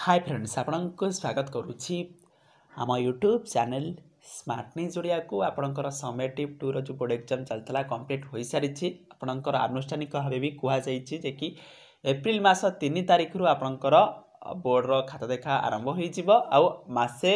hi friends आपणको स्वागत गरु YouTube च्याने को जोडिया आपनटिभ टु र जो बोर्ड एक्जाम चाहिँ कम्प्लिट हुसरी आपण्ड आनुष्ठानिक एप्रिल कुमास तिन तारिख रु आपर बोर्ड र खातादेखा आरम्भ आउँ मासे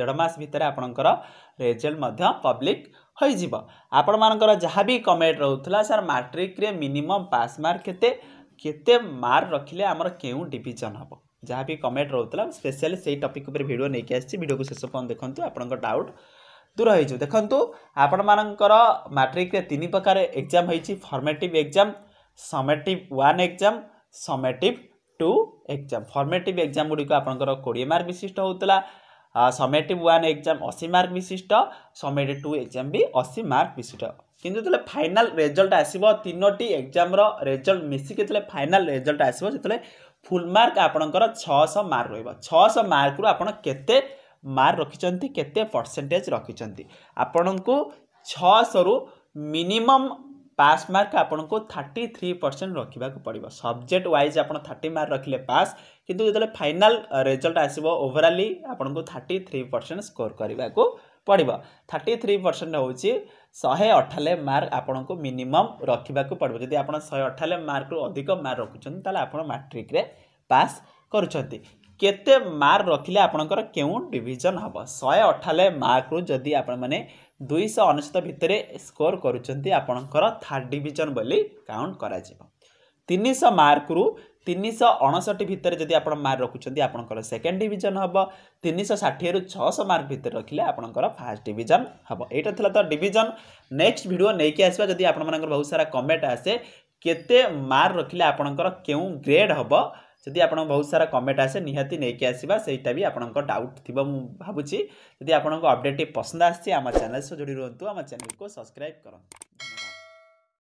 देढ मास भेजल्ट पब्लिक हुन म जहाँ कमेन्ट रहेछ माट्रिक मिनिमम पास मार्क केते केत मर्क आम केही डिभिजन हे जहाँ भी कमेंट रोला स्पेशल से टपिक उपर भिड नहीं आसी भिड को शेष पर्यटन देखते आपण डाउट दूर हो देखु आपण मानकर माट्रिक्रे तीन प्रकार एक्जाम होती formative exam summative one exam summative two exam formative exam गुड़िक आपंकर कोड़े मार्क विशिष्ट होता समेटिव वन एक्जाम अशी मार्क विशिष्ट समेट टू एक्जाम भी अशी मार्क विशिष्ट किंतु फाइनाल जल्ट आसोट एक्जाम र रिजल्ट मिसि त्यसले फाइनाल लेजल्ट आसे फुल मार्क मार्क रोज छःश मार्क रु आप के मार्क केते मर्क परसेंटेज केत पर्सेन्टेज रिपणा छु मिनिमम पास मार्क आपको आपर्टी थ्री परसेंट रखा पड़ा सब्जेक्ट व्वज आप आर्टी मार्क रखिले पास कि जो फाइनाल रेजल्ट आस ओभरआल्ली आउनु थर्टी थ्री परसेंट स्कोर पर्ड्यो थर्टी थ्री परसेंट शहे अठाले मार्क पर्सेन्ट हौँ शे मर्क आउनु मिनमम रोक जति आठाल मक अधिक मार्क मर्क आप्रिक्रे पास करुँच केते मर्क रकि आपिजन हे शे अठाल मर्क जति भितरे स्कोर भको आपणको थर्ड डिविजन बोली काउन्ट मार्क रु श अनसठी भित्र मर्क रकुण्ड डिभिजन हे तिएर छर्क भे आर डिविजन डिभिजन हे ए त डिभिजन नेक्सट भिडियोसि आप बहुत सारा कमेन्ट आसे केते मर्क रखिले आप्र केउ ग्रेड हबो ଯଦି ଆପଣଙ୍କୁ ବହୁତ ସାରା କମେଣ୍ଟ ଆସେ ନିହାତି ନେଇକି ଆସିବା ସେଇଟା ବି ଆପଣଙ୍କ ଡାଉଟ୍ ଥିବ ମୁଁ ଭାବୁଛି ଯଦି ଆପଣଙ୍କ ଅପଡ଼େଟ୍ ପସନ୍ଦ ଆସିଛି ଆମ ଚ୍ୟାନେଲ୍ ସହ ଯୋଡ଼ି ରୁହନ୍ତୁ ଆମ ଚ୍ୟାନେଲ୍କୁ ସବସ୍କ୍ରାଇବ୍ କରନ୍ତୁ